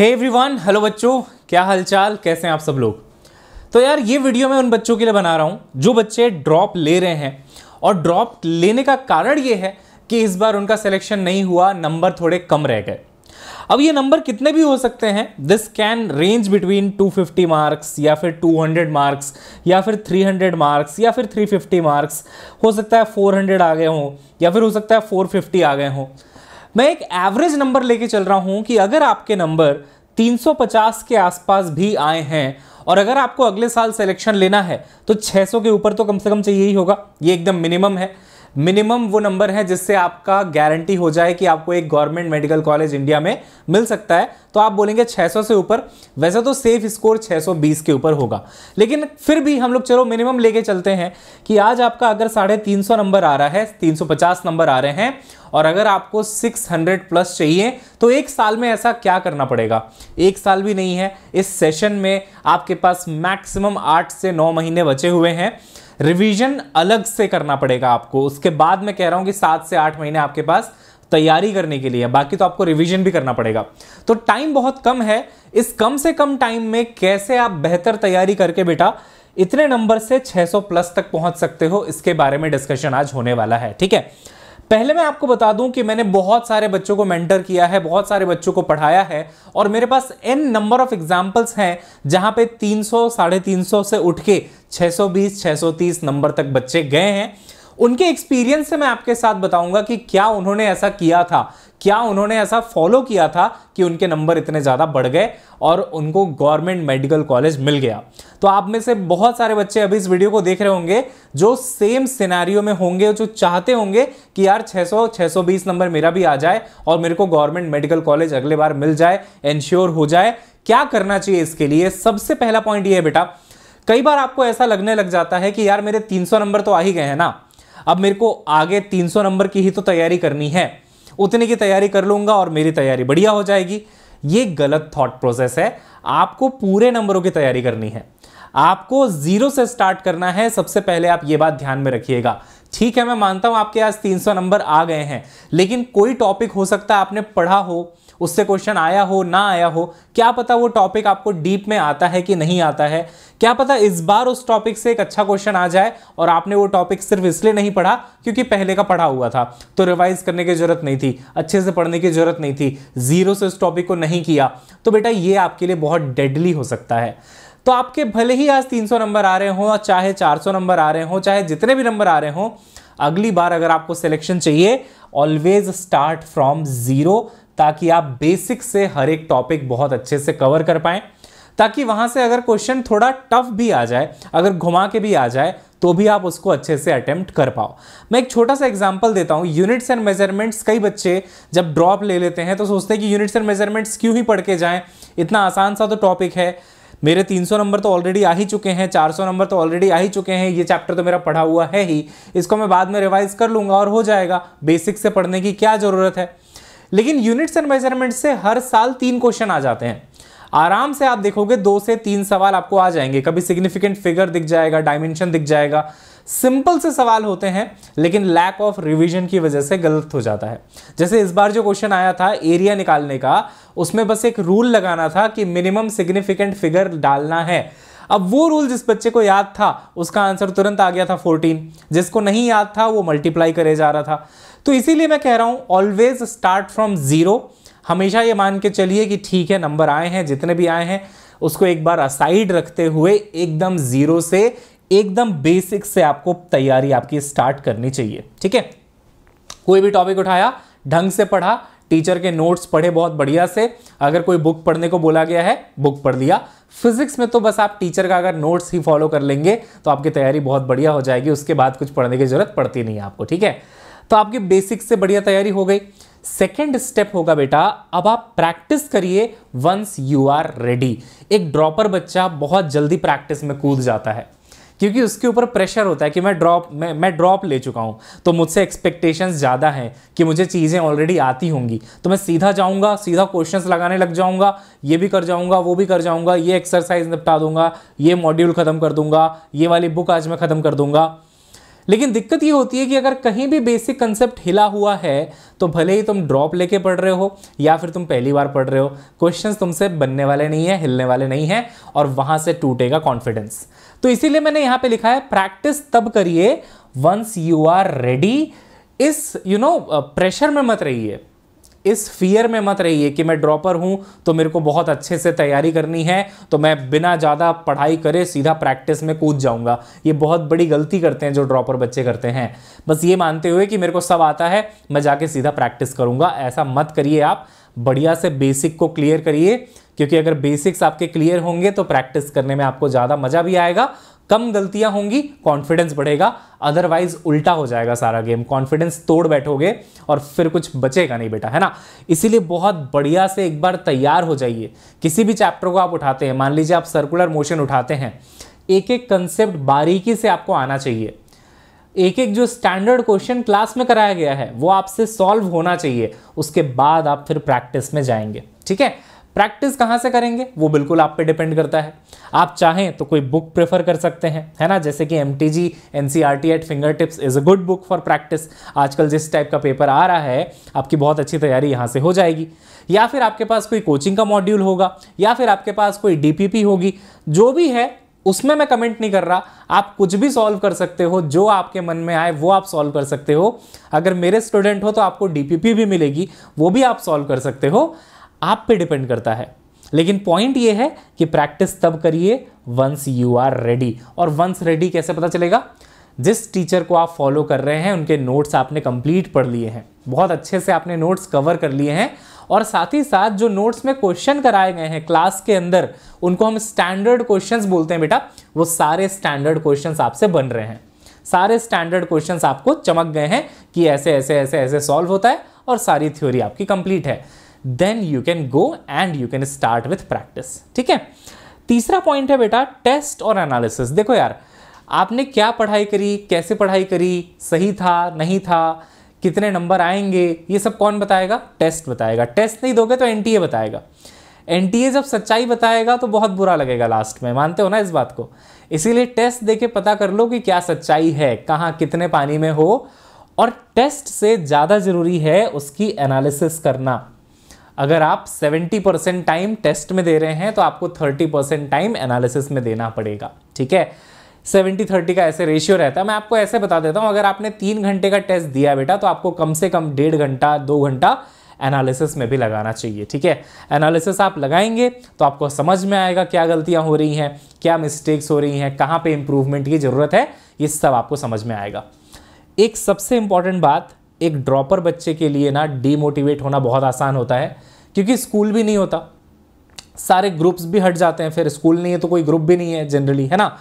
hey everyone hello बच्चों क्या हालचाल कैसे हैं आप सब लोग तो यार ये वीडियो मैं उन बच्चों के लिए बना रहा हूँ जो बच्चे ड्रॉप ले रहे हैं और ड्रॉप लेने का कारण ये है कि इस बार उनका सिलेक्शन नहीं हुआ नंबर थोड़े कम रह गए अब ये नंबर कितने भी हो सकते हैं this can range between 250 marks या फिर 200 मार्क्स या फिर 300 मार्क्स या फिर 350 मार्क्स हो सकता है 400 आ गए हों या फिर हो सकता है 450 आ गए हों मैं एक एवरेज नंबर लेके चल रहा हूँ कि अगर आपके नंबर 350 के आसपास भी आए हैं और अगर आपको अगले साल सिलेक्शन लेना है तो 600 के ऊपर तो कम से कम चाहिए ही होगा ये एकदम मिनिमम है मिनिमम वो नंबर है जिससे आपका गारंटी हो जाए कि आपको एक गवर्नमेंट मेडिकल कॉलेज इंडिया में मिल सकता है तो आप बोलेंगे 600 से ऊपर वैसे तो सेफ स्कोर 620 के ऊपर होगा लेकिन फिर भी हम लोग चलो मिनिमम लेके चलते हैं कि आज आपका अगर साढ़े तीन नंबर आ रहा है 350 नंबर आ रहे हैं और अगर आपको 600 प्लस चाहिए तो एक साल में ऐसा क्या करना पड़ेगा एक साल भी नहीं है इस सेशन में आपके पास मैक्सिमम आठ से नौ महीने बचे हुए हैं रिवीजन अलग से करना पड़ेगा आपको उसके बाद मैं कह रहा हूं कि सात से आठ महीने आपके पास तैयारी करने के लिए बाकी तो आपको रिवीजन भी करना पड़ेगा तो टाइम बहुत कम है इस कम से कम टाइम में कैसे आप बेहतर तैयारी करके बेटा इतने नंबर से 600 प्लस तक पहुंच सकते हो इसके बारे में डिस्कशन आज होने वाला है ठीक है पहले मैं आपको बता दूं कि मैंने बहुत सारे बच्चों को मेंटर किया है बहुत सारे बच्चों को पढ़ाया है और मेरे पास एन नंबर ऑफ एग्जाम्पल्स हैं जहां पे 300 साढ़े तीन से उठ के 620 630 नंबर तक बच्चे गए हैं उनके एक्सपीरियंस से मैं आपके साथ बताऊंगा कि क्या उन्होंने ऐसा किया था क्या उन्होंने ऐसा फॉलो किया था कि उनके नंबर इतने ज़्यादा बढ़ गए और उनको गवर्नमेंट मेडिकल कॉलेज मिल गया तो आप में से बहुत सारे बच्चे अभी इस वीडियो को देख रहे होंगे जो सेम सिनेरियो में होंगे जो चाहते होंगे कि यार 600 620 नंबर मेरा भी आ जाए और मेरे को गवर्नमेंट मेडिकल कॉलेज अगले बार मिल जाए इंश्योर हो जाए क्या करना चाहिए इसके लिए सबसे पहला पॉइंट ये है बेटा कई बार आपको ऐसा लगने लग जाता है कि यार मेरे तीन नंबर तो आ ही गए हैं ना अब मेरे को आगे 300 नंबर की ही तो तैयारी करनी है उतने की तैयारी कर लूंगा और मेरी तैयारी बढ़िया हो जाएगी ये गलत थॉट प्रोसेस है आपको पूरे नंबरों की तैयारी करनी है आपको जीरो से स्टार्ट करना है सबसे पहले आप ये बात ध्यान में रखिएगा ठीक है मैं मानता हूं आपके आज 300 नंबर आ गए हैं लेकिन कोई टॉपिक हो सकता है आपने पढ़ा हो उससे क्वेश्चन आया हो ना आया हो क्या पता वो टॉपिक आपको डीप में आता है कि नहीं आता है क्या पता इस बार उस टॉपिक से एक अच्छा क्वेश्चन आ जाए और आपने वो टॉपिक सिर्फ इसलिए नहीं पढ़ा क्योंकि पहले का पढ़ा हुआ था तो रिवाइज करने की जरूरत नहीं थी अच्छे से पढ़ने की जरूरत नहीं थी जीरो से उस टॉपिक को नहीं किया तो बेटा ये आपके लिए बहुत डेडली हो सकता है तो आपके भले ही आज 300 नंबर आ रहे हों चाहे 400 नंबर आ रहे हों चाहे जितने भी नंबर आ रहे हों अगली बार अगर आपको सिलेक्शन चाहिए ऑलवेज स्टार्ट फ्रॉम जीरो ताकि आप बेसिक से हर एक टॉपिक बहुत अच्छे से कवर कर पाएं ताकि वहां से अगर क्वेश्चन थोड़ा टफ भी आ जाए अगर घुमा के भी आ जाए तो भी आप उसको अच्छे से अटेम्प्ट कर पाओ मैं एक छोटा सा एग्जांपल देता हूँ यूनिट्स एंड मेजरमेंट्स कई बच्चे जब ड्रॉप ले लेते हैं तो सोचते हैं कि यूनिट्स एंड मेजरमेंट्स क्यों ही पढ़ के जाएं इतना आसान सा तो टॉपिक है मेरे 300 नंबर तो ऑलरेडी आ ही चुके हैं 400 नंबर तो ऑलरेडी आ ही चुके हैं ये चैप्टर तो मेरा पढ़ा हुआ है ही इसको मैं बाद में रिवाइज कर लूँगा और हो जाएगा बेसिक से पढ़ने की क्या ज़रूरत है लेकिन यूनिट्स एंड मेजरमेंट से हर साल तीन क्वेश्चन आ जाते हैं आराम से आप देखोगे दो से तीन सवाल आपको आ जाएंगे कभी सिग्निफिकेंट फिगर दिख जाएगा डायमेंशन दिख जाएगा सिंपल से सवाल होते हैं लेकिन लैक ऑफ रिवीजन की वजह से गलत हो जाता है जैसे इस बार जो क्वेश्चन आया था एरिया निकालने का उसमें बस एक रूल लगाना था कि मिनिमम सिग्निफिकेंट फिगर डालना है अब वो रूल जिस बच्चे को याद था उसका आंसर तुरंत आ गया था फोर्टीन जिसको नहीं याद था वो मल्टीप्लाई करे जा रहा था तो इसीलिए मैं कह रहा हूँ ऑलवेज स्टार्ट फ्रॉम ज़ीरो हमेशा ये मान के चलिए कि ठीक है नंबर आए हैं जितने भी आए हैं उसको एक बार असाइड रखते हुए एकदम ज़ीरो से एकदम बेसिक से आपको तैयारी आपकी स्टार्ट करनी चाहिए ठीक है कोई भी टॉपिक उठाया ढंग से पढ़ा टीचर के नोट्स पढ़े बहुत बढ़िया से अगर कोई बुक पढ़ने को बोला गया है बुक पढ़ लिया फिजिक्स में तो बस आप टीचर का अगर नोट्स ही फॉलो कर लेंगे तो आपकी तैयारी बहुत बढ़िया हो जाएगी उसके बाद कुछ पढ़ने की ज़रूरत पड़ती नहीं है आपको ठीक है तो आपकी बेसिक से बढ़िया तैयारी हो गई सेकेंड स्टेप होगा बेटा अब आप प्रैक्टिस करिए वंस यू आर रेडी एक ड्रॉपर बच्चा बहुत जल्दी प्रैक्टिस में कूद जाता है क्योंकि उसके ऊपर प्रेशर होता है कि मैं ड्रॉप मैं मैं ड्रॉप ले चुका हूँ तो मुझसे एक्सपेक्टेशंस ज़्यादा हैं कि मुझे चीज़ें ऑलरेडी आती होंगी तो मैं सीधा जाऊँगा सीधा क्वेश्चंस लगाने लग जाऊँगा ये भी कर जाऊँगा वो भी कर जाऊँगा ये एक्सरसाइज निपटा दूंगा ये मॉड्यूल ख़त्म कर दूंगा ये वाली बुक आज मैं ख़त्म कर दूंगा लेकिन दिक्कत ये होती है कि अगर कहीं भी बेसिक कंसेप्ट हिला हुआ है तो भले ही तुम ड्रॉप लेके पढ़ रहे हो या फिर तुम पहली बार पढ़ रहे हो क्वेश्चंस तुमसे बनने वाले नहीं है हिलने वाले नहीं हैं और वहाँ से टूटेगा कॉन्फिडेंस तो इसीलिए मैंने यहां पे लिखा है प्रैक्टिस तब करिए वंस यू आर रेडी इस यू नो प्रेशर में मत रहिए इस फियर में मत रहिए कि मैं ड्रॉपर हूं तो मेरे को बहुत अच्छे से तैयारी करनी है तो मैं बिना ज़्यादा पढ़ाई करे सीधा प्रैक्टिस में कूद जाऊंगा ये बहुत बड़ी गलती करते हैं जो ड्रॉपर बच्चे करते हैं बस ये मानते हुए कि मेरे को सब आता है मैं जाके सीधा प्रैक्टिस करूंगा ऐसा मत करिए आप बढ़िया से बेसिक को क्लियर करिए क्योंकि अगर बेसिक्स आपके क्लियर होंगे तो प्रैक्टिस करने में आपको ज़्यादा मज़ा भी आएगा कम गलतियां होंगी कॉन्फिडेंस बढ़ेगा अदरवाइज उल्टा हो जाएगा सारा गेम कॉन्फिडेंस तोड़ बैठोगे और फिर कुछ बचेगा नहीं बेटा है ना इसीलिए बहुत बढ़िया से एक बार तैयार हो जाइए किसी भी चैप्टर को आप उठाते हैं मान लीजिए आप सर्कुलर मोशन उठाते हैं एक एक कंसेप्ट बारीकी से आपको आना चाहिए एक एक जो स्टैंडर्ड क्वेश्चन क्लास में कराया गया है वो आपसे सॉल्व होना चाहिए उसके बाद आप फिर प्रैक्टिस में जाएंगे ठीक है प्रैक्टिस कहाँ से करेंगे वो बिल्कुल आप पे डिपेंड करता है आप चाहें तो कोई बुक प्रेफर कर सकते हैं है ना जैसे कि M T G N C R T at fingertips is a good book for practice आजकल जिस टाइप का पेपर आ रहा है आपकी बहुत अच्छी तैयारी यहाँ से हो जाएगी या फिर आपके पास कोई कोचिंग का मॉड्यूल होगा या फिर आपके पास कोई डी पी पी होगी जो भी है उसमें मैं कमेंट नहीं कर रहा आप कुछ भी सॉल्व कर सकते हो जो आपके मन में आए वो आप सॉल्व कर सकते हो अगर मेरे स्टूडेंट हो तो आपको डीपीपी भी मिलेगी वो भी आप सॉल्व कर सकते हो आप पे डिपेंड करता है लेकिन पॉइंट ये है कि प्रैक्टिस तब करिए वंस यू आर रेडी और वंस रेडी कैसे पता चलेगा जिस टीचर को आप फॉलो कर रहे हैं उनके नोट्स आपने कंप्लीट पढ़ लिए हैं बहुत अच्छे से आपने नोट्स कवर कर लिए हैं और साथ ही साथ जो नोट्स में क्वेश्चन कराए गए हैं क्लास के अंदर उनको हम स्टैंडर्ड क्वेश्चंस बोलते हैं बेटा वो सारे स्टैंडर्ड क्वेश्चंस आपसे बन रहे हैं सारे स्टैंडर्ड क्वेश्चंस आपको चमक गए हैं कि ऐसे ऐसे ऐसे ऐसे सॉल्व होता है और सारी थ्योरी आपकी कंप्लीट है then you can go and you can start with practice ठीक है तीसरा पॉइंट है बेटा टेस्ट और एनालिसिस देखो यार आपने क्या पढ़ाई करी कैसे पढ़ाई करी सही था नहीं था कितने नंबर आएंगे ये सब कौन बताएगा टेस्ट बताएगा टेस्ट नहीं दोगे तो एन बताएगा एन जब सच्चाई बताएगा तो बहुत बुरा लगेगा लास्ट में मानते हो ना इस बात को इसीलिए टेस्ट देके पता कर लो कि क्या सच्चाई है कहाँ कितने पानी में हो और टेस्ट से ज़्यादा ज़रूरी है उसकी एनालिसिस करना अगर आप 70 परसेंट टाइम टेस्ट में दे रहे हैं तो आपको 30 परसेंट टाइम एनालिसिस में देना पड़ेगा ठीक है 70 30 का ऐसे रेशियो रहता है मैं आपको ऐसे बता देता हूँ अगर आपने तीन घंटे का टेस्ट दिया बेटा तो आपको कम से कम डेढ़ घंटा दो घंटा एनालिसिस में भी लगाना चाहिए ठीक है एनालिसिस आप लगाएंगे तो आपको समझ में आएगा क्या गलतियाँ हो रही हैं क्या मिस्टेक्स हो रही हैं कहाँ पर इम्प्रूवमेंट की ज़रूरत है ये सब आपको समझ में आएगा एक सबसे इंपॉर्टेंट बात एक ड्रॉपर बच्चे के लिए ना डीमोटिवेट होना बहुत आसान होता है क्योंकि स्कूल भी नहीं होता सारे ग्रुप्स भी हट जाते हैं फिर स्कूल नहीं है तो कोई ग्रुप भी नहीं है जनरली है ना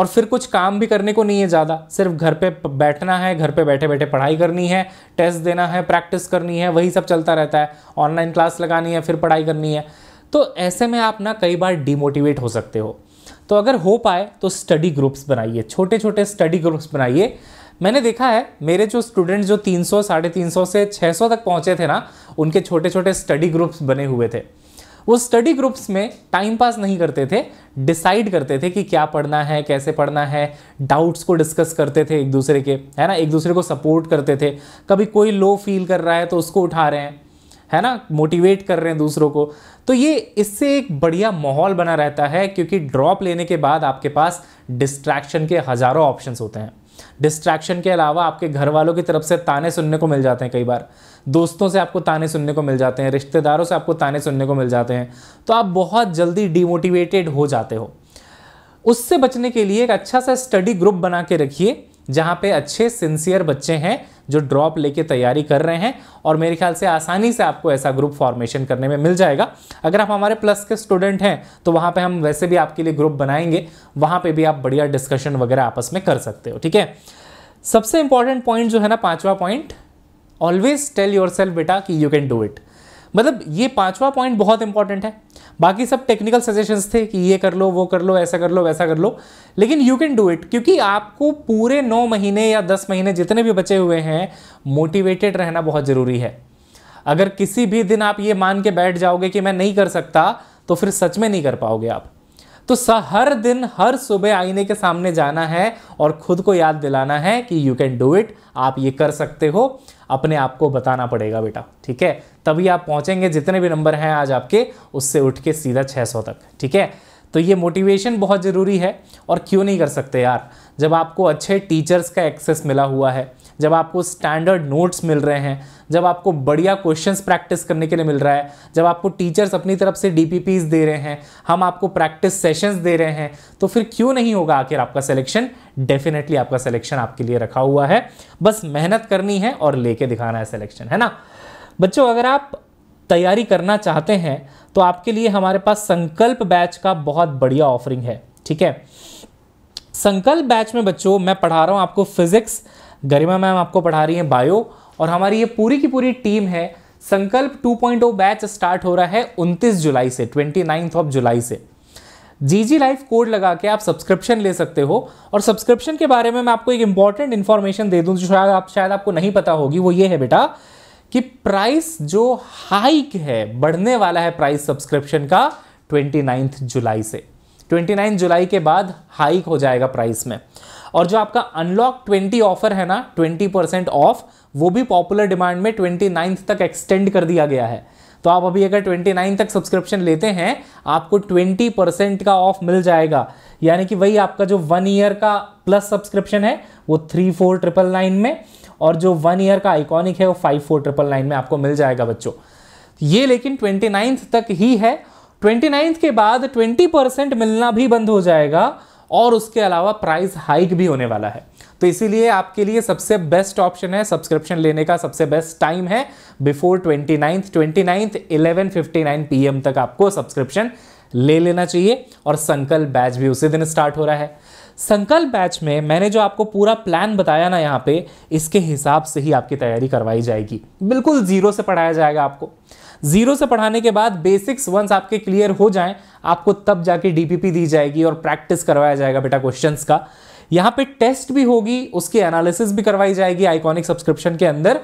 और फिर कुछ काम भी करने को नहीं है ज़्यादा सिर्फ घर पे बैठना है घर पे बैठे बैठे पढ़ाई करनी है टेस्ट देना है प्रैक्टिस करनी है वही सब चलता रहता है ऑनलाइन क्लास लगानी है फिर पढ़ाई करनी है तो ऐसे में आप ना कई बार डिमोटिवेट हो सकते हो तो अगर हो पाए तो स्टडी ग्रुप्स बनाइए छोटे छोटे स्टडी ग्रुप्स बनाइए मैंने देखा है मेरे जो स्टूडेंट जो 300 साढ़े तीन से 600 तक पहुंचे थे ना उनके छोटे छोटे स्टडी ग्रुप्स बने हुए थे वो स्टडी ग्रुप्स में टाइम पास नहीं करते थे डिसाइड करते थे कि क्या पढ़ना है कैसे पढ़ना है डाउट्स को डिस्कस करते थे एक दूसरे के है ना एक दूसरे को सपोर्ट करते थे कभी कोई लो फील कर रहा है तो उसको उठा रहे हैं है ना मोटिवेट कर रहे हैं दूसरों को तो ये इससे एक बढ़िया माहौल बना रहता है क्योंकि ड्रॉप लेने के बाद आपके पास डिस्ट्रैक्शन के हज़ारों ऑप्शंस होते हैं डिस्ट्रैक्शन के अलावा आपके घर वालों की तरफ से ताने सुनने को मिल जाते हैं कई बार दोस्तों से आपको ताने सुनने को मिल जाते हैं रिश्तेदारों से आपको ताने सुनने को मिल जाते हैं तो आप बहुत जल्दी डिमोटिवेटेड हो जाते हो उससे बचने के लिए एक अच्छा सा स्टडी ग्रुप बना के रखिए जहाँ पे अच्छे सिंसियर बच्चे हैं जो ड्रॉप लेके तैयारी कर रहे हैं और मेरे ख्याल से आसानी से आपको ऐसा ग्रुप फॉर्मेशन करने में मिल जाएगा अगर आप हमारे प्लस के स्टूडेंट हैं तो वहाँ पे हम वैसे भी आपके लिए ग्रुप बनाएंगे वहाँ पे भी आप बढ़िया डिस्कशन वगैरह आपस में कर सकते हो ठीक है सबसे इंपॉर्टेंट पॉइंट जो है ना पाँचवा point always tell yourself बेटा कि यू कैन डू इट मतलब ये पांचवा पॉइंट बहुत इंपॉर्टेंट है बाकी सब टेक्निकल सजेशंस थे कि ये कर लो वो कर लो ऐसा कर लो वैसा कर लो लेकिन यू कैन डू इट क्योंकि आपको पूरे नौ महीने या दस महीने जितने भी बचे हुए हैं मोटिवेटेड रहना बहुत ज़रूरी है अगर किसी भी दिन आप ये मान के बैठ जाओगे कि मैं नहीं कर सकता तो फिर सच में नहीं कर पाओगे आप तो हर दिन हर सुबह आईने के सामने जाना है और खुद को याद दिलाना है कि यू कैन डू इट आप ये कर सकते हो अपने आप को बताना पड़ेगा बेटा ठीक है तभी आप पहुंचेंगे जितने भी नंबर हैं आज आपके उससे उठ के सीधा सौ तक ठीक है तो ये मोटिवेशन बहुत ज़रूरी है और क्यों नहीं कर सकते यार जब आपको अच्छे टीचर्स का एक्सेस मिला हुआ है जब आपको स्टैंडर्ड नोट्स मिल रहे हैं जब आपको बढ़िया क्वेश्चंस प्रैक्टिस करने के लिए मिल रहा है जब आपको टीचर्स अपनी तरफ से डी दे रहे हैं हम आपको प्रैक्टिस सेशंस दे रहे हैं तो फिर क्यों नहीं होगा आखिर आपका सिलेक्शन डेफिनेटली आपका सिलेक्शन आपके लिए रखा हुआ है बस मेहनत करनी है और लेके दिखाना है सिलेक्शन है ना बच्चों अगर आप तैयारी करना चाहते हैं तो आपके लिए हमारे पास संकल्प बैच का बहुत बढ़िया ऑफरिंग है ठीक है संकल्प बैच में बच्चों मैं पढ़ा रहा हूँ आपको फिजिक्स गरिमा मैम आपको पढ़ा रही हैं बायो और हमारी ये पूरी की पूरी टीम है संकल्प 2.0 बैच स्टार्ट हो रहा है 29 जुलाई से ट्वेंटी ऑफ जुलाई से जी जी लाइफ कोड लगा के आप सब्सक्रिप्शन ले सकते हो और सब्सक्रिप्शन के बारे में मैं आपको एक इंपॉर्टेंट इन्फॉर्मेशन दे दूँ जो शायद आप शायद आपको नहीं पता होगी वो ये है बेटा कि प्राइस जो हाइक है बढ़ने वाला है प्राइस सब्सक्रिप्शन का ट्वेंटी जुलाई से ट्वेंटी जुलाई के बाद हाइक हो जाएगा प्राइस में और जो आपका अनलॉक ट्वेंटी ऑफर है ना ट्वेंटी परसेंट ऑफ वो भी पॉपुलर डिमांड में ट्वेंटी तक एक्सटेंड कर दिया गया है तो आप अभी अगर 29 तक सब्सक्रिप्शन लेते हैं आपको 20 परसेंट का ऑफ मिल जाएगा यानी कि वही आपका जो वन ईयर का प्लस सब्सक्रिप्शन है वो थ्री फोर ट्रिपल नाइन में और जो वन ईयर का आइकॉनिक है वो फाइव फोर ट्रिपल नाइन में आपको मिल जाएगा बच्चों ये लेकिन ट्वेंटी तक ही है ट्वेंटी के बाद ट्वेंटी मिलना भी बंद हो जाएगा और उसके अलावा प्राइस हाइक भी होने वाला है तो इसीलिए आपके लिए सबसे बेस्ट ऑप्शन है सब्सक्रिप्शन लेने का सबसे बेस्ट टाइम है before twenty ninth twenty ninth eleven fifty nine P तक आपको सब्सक्रिप्शन ले लेना चाहिए और संकल्प बैच भी उसी दिन स्टार्ट हो रहा है संकल्प बैच में मैंने जो आपको पूरा प्लान बताया ना यहाँ पे इसके हिसाब से ही आपकी तैयारी करवाई जाएगी बिल्कुल ज़ीरो से पढ़ाया जाएगा आपको जीरो से पढ़ाने के बाद बेसिक्स वंस आपके क्लियर हो जाएं आपको तब जाके डीपीपी दी जाएगी और प्रैक्टिस करवाया जाएगा बेटा क्वेश्चंस का यहाँ पे टेस्ट भी होगी उसकी एनालिसिस भी करवाई जाएगी आइकॉनिक सब्सक्रिप्शन के अंदर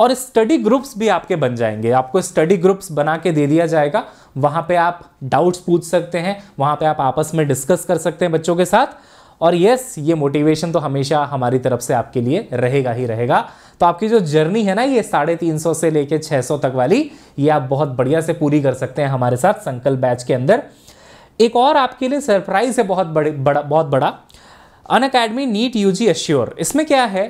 और स्टडी ग्रुप्स भी आपके बन जाएंगे आपको स्टडी ग्रुप्स बना के दे दिया जाएगा वहां पे आप डाउट्स पूछ सकते हैं वहां पे आप आपस में डिस्कस कर सकते हैं बच्चों के साथ और यस ये मोटिवेशन तो हमेशा हमारी तरफ से आपके लिए रहेगा ही रहेगा तो आपकी जो जर्नी है ना ये साढ़े तीन सौ से लेके छः सौ तक वाली ये आप बहुत बढ़िया से पूरी कर सकते हैं हमारे साथ संकल्प बैच के अंदर एक और आपके लिए सरप्राइज है बहुत बड़े बड़ा बहुत बड़ा Unacademy NEET U G assure इसमें क्या है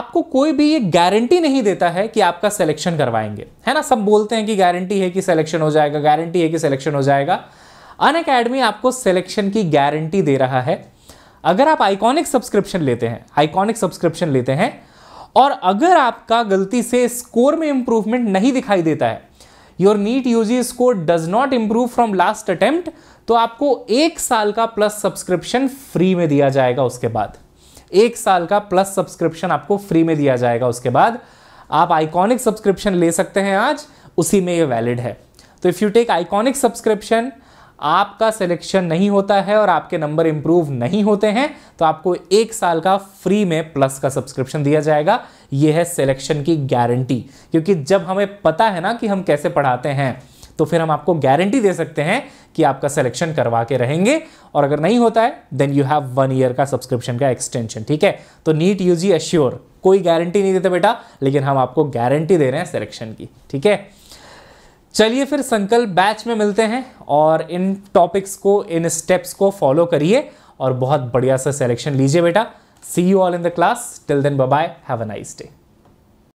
आपको कोई भी ये गारंटी नहीं देता है कि आपका सिलेक्शन करवाएंगे है ना सब बोलते हैं कि गारंटी है कि सिलेक्शन हो जाएगा गारंटी है कि सिलेक्शन हो जाएगा अन अकेडमी आपको सिलेक्शन की गारंटी दे रहा है अगर आप आइकॉनिक सब्सक्रिप्शन लेते हैं आइकॉनिक सब्सक्रिप्शन लेते हैं और अगर आपका गलती से स्कोर में इंप्रूवमेंट नहीं दिखाई देता है your NEET UG score does not improve from last attempt तो आपको एक साल का प्लस सब्सक्रिप्शन फ्री में दिया जाएगा उसके बाद एक साल का प्लस सब्सक्रिप्शन आपको फ्री में दिया जाएगा उसके बाद आप आइकॉनिक सब्सक्रिप्शन ले सकते हैं आज उसी में ये वैलिड है तो if you take iconic subscription आपका सिलेक्शन नहीं होता है और आपके नंबर इंप्रूव नहीं होते हैं तो आपको एक साल का फ्री में प्लस का सब्सक्रिप्शन दिया जाएगा यह है सिलेक्शन की गारंटी क्योंकि जब हमें पता है ना कि हम कैसे पढ़ाते हैं तो फिर हम आपको गारंटी दे सकते हैं कि आपका सिलेक्शन करवा के रहेंगे और अगर नहीं होता है then you have one year का सब्सक्रिप्शन का एक्सटेंशन ठीक है तो नीट यू जी एश्योर कोई गारंटी नहीं देते बेटा लेकिन हम आपको गारंटी दे रहे हैं सिलेक्शन की ठीक है चलिए फिर संकल्प बैच में मिलते हैं और इन टॉपिक्स को इन स्टेप्स को फॉलो करिए और बहुत बढ़िया सा सिलेक्शन लीजिए बेटा see you all in the class till then bye have a nice day